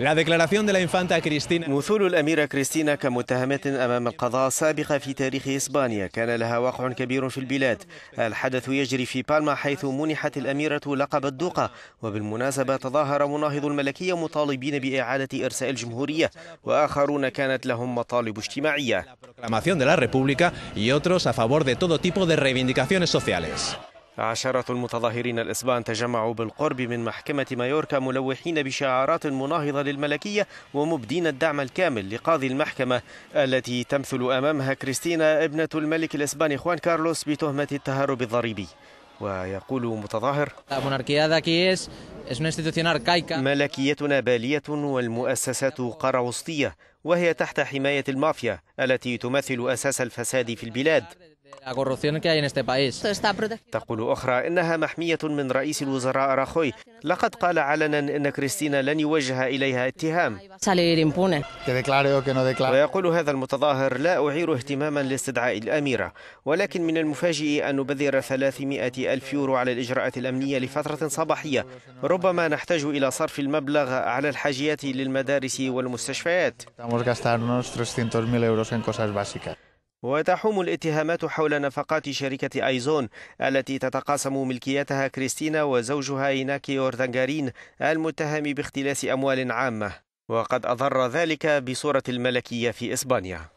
مثول الأميرة كريستينا كمتهمة أمام القضاء سابقة في تاريخ إسبانيا كان لها وقع كبير في البلاد الحدث يجري في بالما حيث منحت الأميرة لقب الدوقة وبالمناسبة تظاهر مناهض الملكية مطالبين بإعادة إرساء الجمهورية وآخرون كانت لهم مطالب اجتماعية عشرة المتظاهرين الإسبان تجمعوا بالقرب من محكمة مايوركا ملوحين بشعارات مناهضة للملكية ومبدين الدعم الكامل لقاضي المحكمة التي تمثل أمامها كريستينا ابنة الملك الإسباني خوان كارلوس بتهمة التهرب الضريبي ويقول متظاهر ملكيتنا بالية والمؤسسات قراوسطية وهي تحت حماية المافيا التي تمثل أساس الفساد في البلاد تقول أخرى إنها محمية من رئيس الوزراء راخوي لقد قال علنا إن كريستينا لن يوجه إليها اتهام ويقول هذا المتظاهر لا أعير اهتماما لاستدعاء الأميرة ولكن من المفاجئ أن نبذر 300 ألف يورو على الإجراءات الأمنية لفترة صباحية ربما نحتاج إلى صرف المبلغ على الحاجيات للمدارس والمستشفيات وتحوم الاتهامات حول نفقات شركة أيزون التي تتقاسم ملكيتها كريستينا وزوجها إيناكي أوردنغارين المتهم باختلاس أموال عامة وقد أضر ذلك بصورة الملكية في إسبانيا